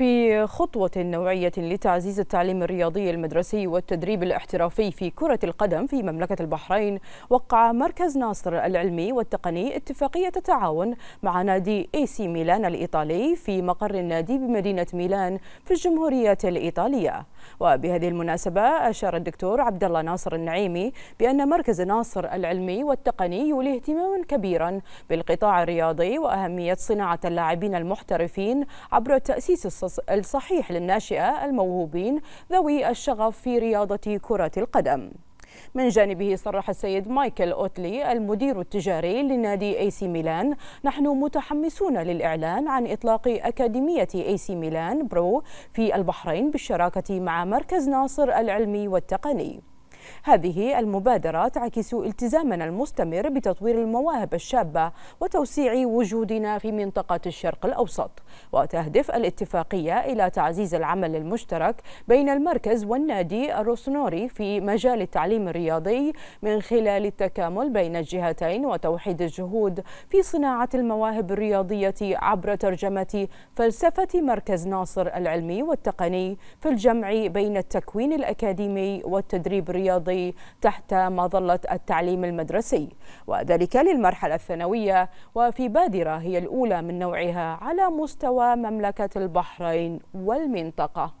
في خطوة نوعية لتعزيز التعليم الرياضي المدرسي والتدريب الاحترافي في كرة القدم في مملكة البحرين وقع مركز ناصر العلمي والتقني اتفاقية تعاون مع نادي اي سي ميلان الإيطالي في مقر النادي بمدينة ميلان في الجمهورية الإيطالية وبهذه المناسبة أشار الدكتور عبد الله ناصر النعيمي بأن مركز ناصر العلمي والتقني يولي اهتماما كبيرا بالقطاع الرياضي وأهمية صناعة اللاعبين المحترفين عبر التأسيس الصحيح للناشئة الموهوبين ذوي الشغف في رياضة كرة القدم من جانبه صرح السيد مايكل أوتلي المدير التجاري لنادي أي سي ميلان نحن متحمسون للإعلان عن إطلاق أكاديمية أي سي ميلان برو في البحرين بالشراكة مع مركز ناصر العلمي والتقني هذه المبادرة تعكس التزامنا المستمر بتطوير المواهب الشابة وتوسيع وجودنا في منطقة الشرق الأوسط وتهدف الاتفاقية إلى تعزيز العمل المشترك بين المركز والنادي الروسنوري في مجال التعليم الرياضي من خلال التكامل بين الجهتين وتوحيد الجهود في صناعة المواهب الرياضية عبر ترجمة فلسفة مركز ناصر العلمي والتقني في الجمع بين التكوين الأكاديمي والتدريب الرياضي الرياضي تحت مظلة التعليم المدرسي وذلك للمرحلة الثانوية وفي بادرة هي الأولى من نوعها على مستوى مملكة البحرين والمنطقة